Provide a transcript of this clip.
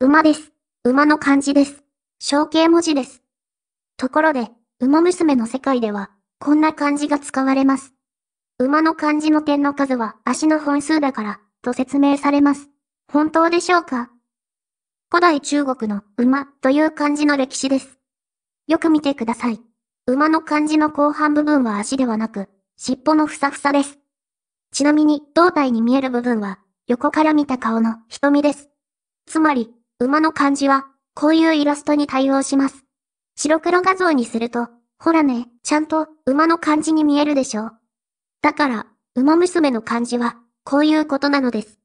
馬です。馬の漢字です。象形文字です。ところで、馬娘の世界では、こんな漢字が使われます。馬の漢字の点の数は足の本数だから、と説明されます。本当でしょうか古代中国の馬という漢字の歴史です。よく見てください。馬の漢字の後半部分は足ではなく、尻尾のふさふさです。ちなみに、胴体に見える部分は、横から見た顔の瞳です。つまり、馬の漢字は、こういうイラストに対応します。白黒画像にすると、ほらね、ちゃんと馬の漢字に見えるでしょう。だから、馬娘の漢字は、こういうことなのです。